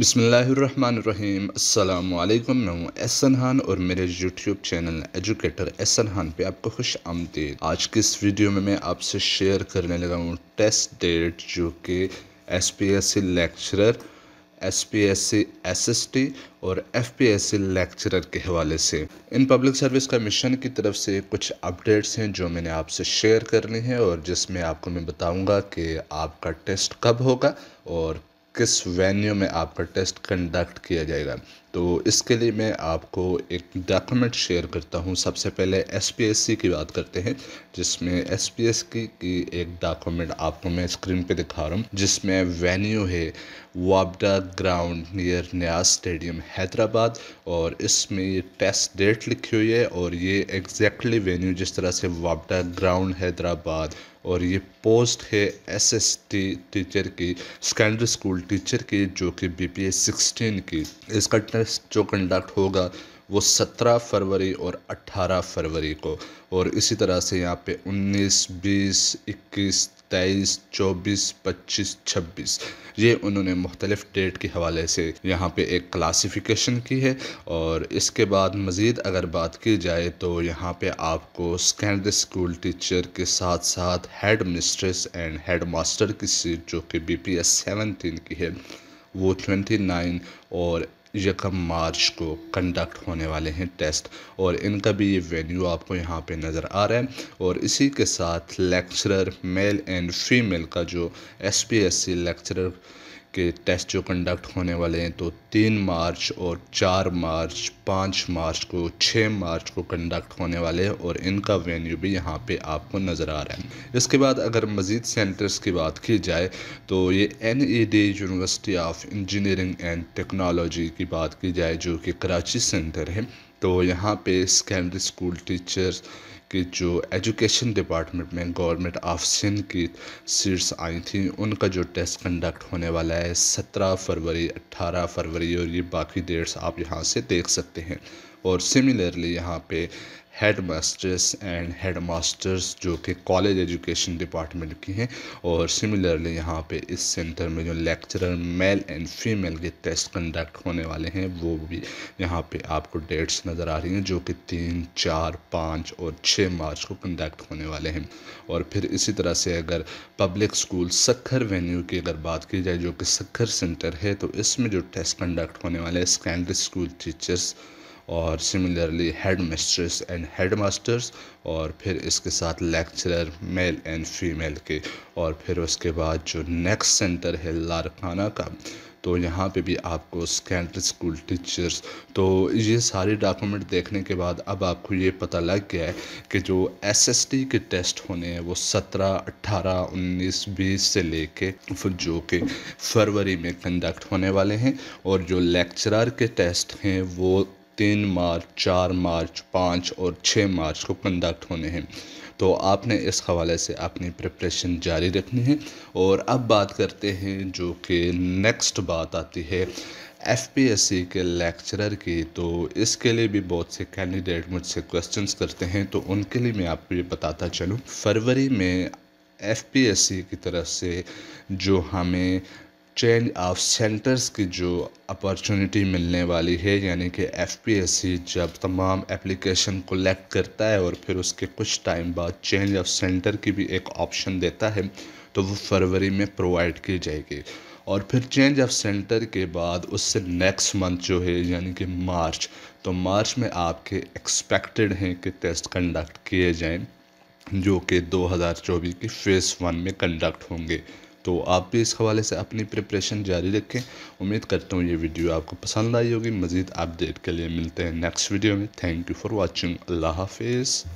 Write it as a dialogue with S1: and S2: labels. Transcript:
S1: बसमीम अल्लाम मैं हूँ एहसन हान और मेरे यूट्यूब चैनल एजुकेटर एहसन हान पे आपको खुश आमदीद आज के इस वीडियो में मैं आपसे शेयर करने लगा हूँ टेस्ट डेट जो कि S P S C lecturer S P S C S S T और F P S C lecturer के हवाले से इन पब्लिक सर्विस कमीशन की तरफ से कुछ अपडेट्स हैं जो मैंने आपसे शेयर करनी है और जिसमें आपको मैं बताऊँगा कि आपका टेस्ट कब होगा और किस वेन्यू में आपका टेस्ट कंडक्ट किया जाएगा तो इसके लिए मैं आपको एक डॉक्यूमेंट शेयर करता हूँ सबसे पहले एस पी एस सी की बात करते हैं जिसमें एस पी एस की, की एक डॉक्यूमेंट आपको मैं स्क्रीन पे दिखा रहा हूँ जिसमें वेन्यू है वाबडा ground near Niaz stadium Hyderabad और इसमें ये टेस्ट डेट लिखी हुई है और ये एग्जैक्टली वेन्यू जिस तरह से वाबडा ग्राउंड हैदराबाद और ये पोस्ट है एसएसटी टीचर की सेकेंडरी स्कूल टीचर की जो कि एस 16 की इसका टेस्ट जो कंडक्ट होगा वो सत्रह फरवरी और अट्ठारह फरवरी को और इसी तरह से यहाँ पे उन्नीस बीस इक्कीस तेईस चौबीस पच्चीस छब्बीस ये उन्होंने मुख्तलिफ डेट के हवाले से यहाँ पे एक क्लासिफिकेशन की है और इसके बाद मज़ीद अगर बात की जाए तो यहाँ पे आपको सेकेंडरी स्कूल टीचर के साथ साथ headmistress and headmaster की सीट जो कि बी पी एस सेवनटीन की है वो ट्वेंटी नाइन और यकम मार्च को कंडक्ट होने वाले हैं टेस्ट और इनका भी ये वेन्यू आपको यहाँ पे नज़र आ रहा है और इसी के साथ लेक्चरर मेल एंड फीमेल का जो S P S C lecturer के टेस्ट जो कंडक्ट होने वाले हैं तो तीन मार्च और चार मार्च पाँच मार्च को छः मार्च को कंडक्ट होने वाले हैं और इनका वेन्यू भी यहाँ पे आपको नज़र आ रहा है इसके बाद अगर मज़ीद सेंटर्स की बात की जाए तो ये N E D university of engineering and technology की बात की जाए जो कि कराची सेंटर है तो यहाँ पे सेकेंडरी स्कूल टीचर्स के जो एजुकेशन डिपार्टमेंट में गवर्नमेंट ऑफ सिंध की सीट्स आई थी उनका जो टेस्ट कंडक्ट होने वाला है सत्रह फरवरी अट्ठारह फरवरी और ये बाकी डेट्स आप यहाँ से देख सकते हैं और सिमिलरली यहाँ पे headmasters and headmasters जो कि कॉलेज एजुकेशन डिपार्टमेंट की हैं और सिमिलरली यहाँ पे इस सेंटर में जो लेक्चरर मेल एंड फीमेल के टेस्ट कंडक्ट होने वाले हैं वो भी यहाँ पे आपको डेट्स नज़र आ रही हैं जो कि तीन चार पाँच और छः मार्च को कंडक्ट होने वाले हैं और फिर इसी तरह से अगर पब्लिक स्कूल सखर वेन्यू की अगर बात की जाए जो कि सखर सेंटर है तो इसमें जो टेस्ट कंडक्ट होने वाले हैं स्कैंड स्कूल टीचर्स और similarly headmistress and headmasters और फिर इसके साथ लेक्चरर मेल एंड फीमेल के और फिर उसके बाद जो नेक्स्ट सेंटर है लारखाना का तो यहाँ पे भी आपको सेकेंडरी स्कूल टीचर्स तो ये सारे डॉक्यूमेंट देखने के बाद अब आपको ये पता लग गया है कि जो एसएसटी के टेस्ट होने हैं वो 17, 18, 19, 20 से लेके जो कि फरवरी में कंडक्ट होने वाले हैं और जो लेक्चरर के टेस्ट हैं वो तीन मार्च चार मार्च पाँच और छः मार्च को कंडक्ट होने हैं तो आपने इस हवाले से अपनी प्रिपरेशन जारी रखनी है और अब बात करते हैं जो कि नेक्स्ट बात आती है एफ पी एस सी के लेक्चरर की तो इसके लिए भी बहुत से कैंडिडेट मुझसे क्वेश्चंस करते हैं तो उनके लिए मैं आपको ये बताता चलूँ फरवरी में एफ पी एस सी की तरफ से जो हमें ट्रेल ऑफ सेंटर्स की जो अपॉर्चुनिटी मिलने वाली है यानी कि एफपीएससी जब तमाम एप्लीकेशन कलेक्ट करता है और फिर उसके कुछ टाइम बाद चेंज ऑफ सेंटर की भी एक ऑप्शन देता है तो वो फरवरी में प्रोवाइड की जाएगी और फिर चेंज ऑफ सेंटर के बाद उससे नेक्स्ट मंथ जो है यानी कि मार्च तो मार्च में आपके एक्सपेक्टेड हैं कि टेस्ट कंडक्ट किए जाएँ जो कि चौबीस की फ़ेज़ वन में कंडक्ट होंगे तो आप भी इस हवाले से अपनी प्रिपरेशन जारी रखें उम्मीद करता हूँ ये वीडियो आपको पसंद आई होगी मज़ीद अपडेट के लिए मिलते हैं नेक्स्ट वीडियो में थैंक यू फॉर वॉचिंग अल्लाह हाफिज़